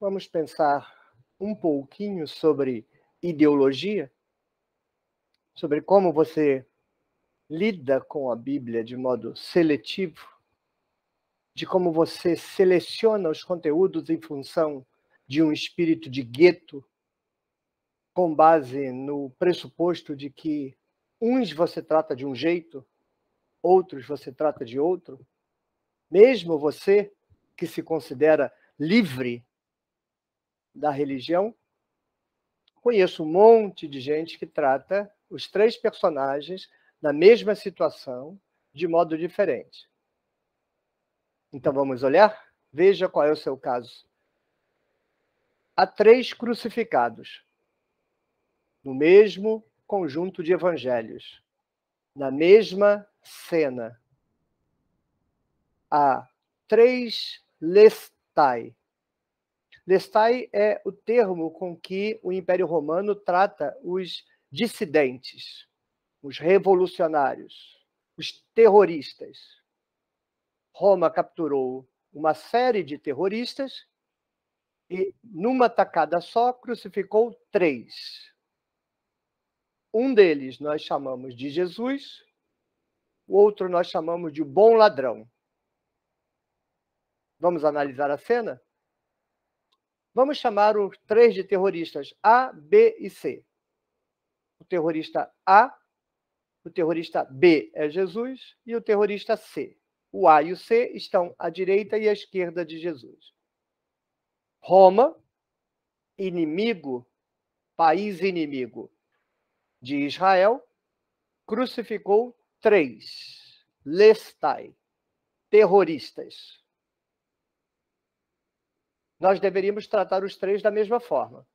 Vamos pensar um pouquinho sobre ideologia, sobre como você lida com a Bíblia de modo seletivo, de como você seleciona os conteúdos em função de um espírito de gueto, com base no pressuposto de que uns você trata de um jeito, outros você trata de outro, mesmo você que se considera livre da religião, conheço um monte de gente que trata os três personagens na mesma situação de modo diferente. Então vamos olhar? Veja qual é o seu caso. Há três crucificados no mesmo conjunto de evangelhos, na mesma cena. Há três lestai, Lestai é o termo com que o Império Romano trata os dissidentes, os revolucionários, os terroristas. Roma capturou uma série de terroristas e, numa tacada só, crucificou três. Um deles nós chamamos de Jesus, o outro nós chamamos de bom ladrão. Vamos analisar a cena? Vamos chamar os três de terroristas A, B e C. O terrorista A, o terrorista B é Jesus e o terrorista C. O A e o C estão à direita e à esquerda de Jesus. Roma, inimigo, país inimigo de Israel, crucificou três lestai, terroristas nós deveríamos tratar os três da mesma forma.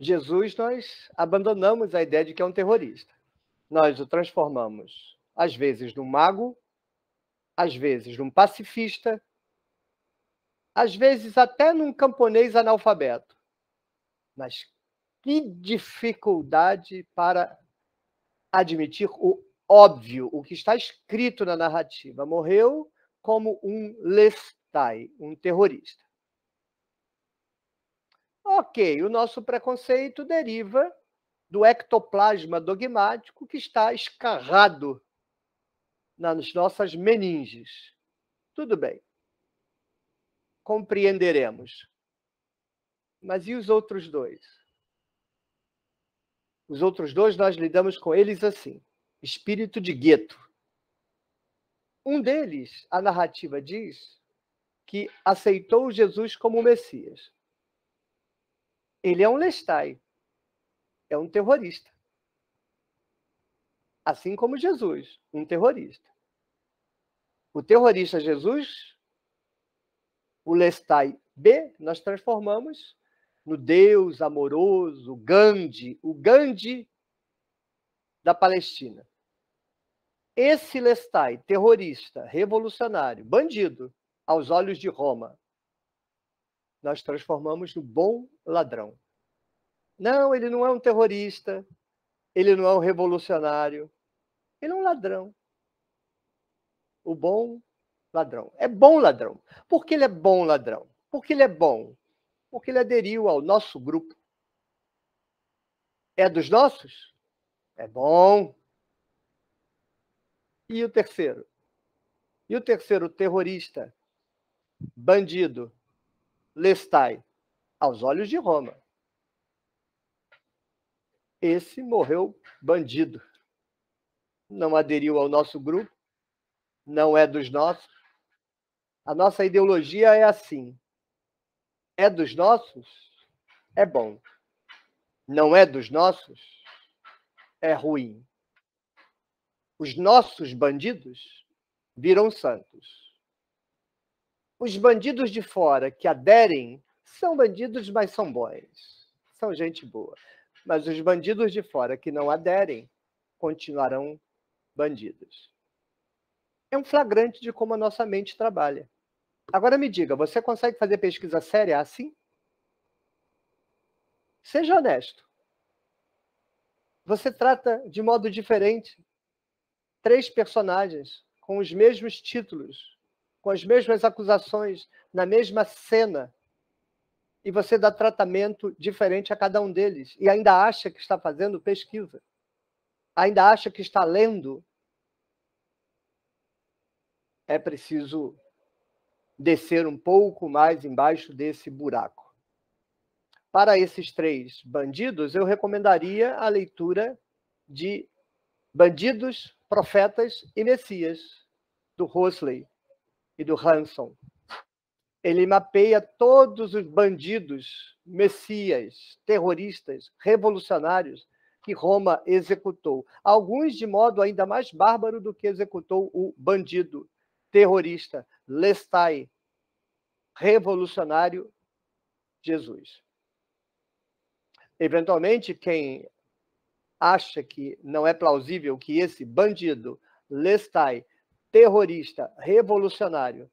Jesus, nós abandonamos a ideia de que é um terrorista. Nós o transformamos, às vezes, num mago, às vezes, num pacifista, às vezes, até num camponês analfabeto. Mas que dificuldade para admitir o óbvio, o que está escrito na narrativa. Morreu como um les Tá aí, um terrorista. Ok, o nosso preconceito deriva do ectoplasma dogmático que está escarrado nas nossas meninges. Tudo bem. Compreenderemos. Mas e os outros dois? Os outros dois nós lidamos com eles assim: espírito de gueto. Um deles, a narrativa diz, que aceitou Jesus como Messias. Ele é um lestai, é um terrorista. Assim como Jesus, um terrorista. O terrorista Jesus, o lestai B, nós transformamos no Deus amoroso, Gandhi, o Gandhi da Palestina. Esse Lestai, terrorista, revolucionário, bandido, aos olhos de Roma. Nós transformamos no bom ladrão. Não, ele não é um terrorista, ele não é um revolucionário, ele é um ladrão. O bom ladrão. É bom ladrão. Por que ele é bom ladrão? Porque ele é bom. Porque ele aderiu ao nosso grupo. É dos nossos? É bom. E o terceiro? E o terceiro, terrorista? bandido, Lestai, aos olhos de Roma. Esse morreu bandido. Não aderiu ao nosso grupo, não é dos nossos. A nossa ideologia é assim: é dos nossos, é bom. Não é dos nossos, é ruim. Os nossos bandidos viram santos os bandidos de fora que aderem são bandidos, mas são bons, são gente boa. Mas os bandidos de fora que não aderem continuarão bandidos. É um flagrante de como a nossa mente trabalha. Agora me diga, você consegue fazer pesquisa séria assim? Seja honesto. Você trata de modo diferente três personagens com os mesmos títulos, com as mesmas acusações, na mesma cena, e você dá tratamento diferente a cada um deles, e ainda acha que está fazendo pesquisa, ainda acha que está lendo. É preciso descer um pouco mais embaixo desse buraco. Para esses três bandidos, eu recomendaria a leitura de Bandidos, Profetas e Messias, do Rosley, e do Hanson. Ele mapeia todos os bandidos, messias, terroristas, revolucionários que Roma executou, alguns de modo ainda mais bárbaro do que executou o bandido terrorista Lestai, revolucionário Jesus. Eventualmente, quem acha que não é plausível que esse bandido Lestai terrorista revolucionário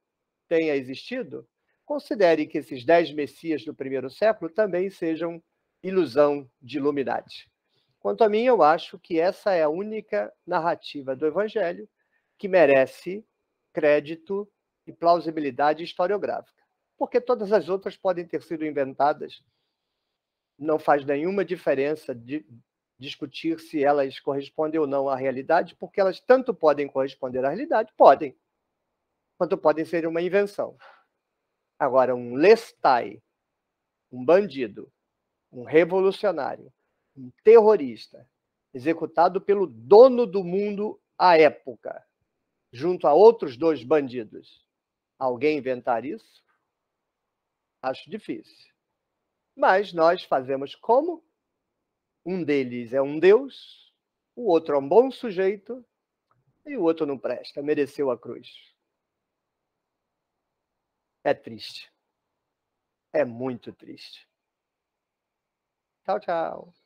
tenha existido, considere que esses dez messias do primeiro século também sejam ilusão de iluminati. Quanto a mim, eu acho que essa é a única narrativa do Evangelho que merece crédito e plausibilidade historiográfica, porque todas as outras podem ter sido inventadas. Não faz nenhuma diferença de, discutir se elas correspondem ou não à realidade, porque elas tanto podem corresponder à realidade, podem, quanto podem ser uma invenção. Agora, um lestai, um bandido, um revolucionário, um terrorista, executado pelo dono do mundo à época, junto a outros dois bandidos. Alguém inventar isso? Acho difícil. Mas nós fazemos como? Um deles é um Deus, o outro é um bom sujeito e o outro não presta, mereceu a cruz. É triste. É muito triste. Tchau, tchau.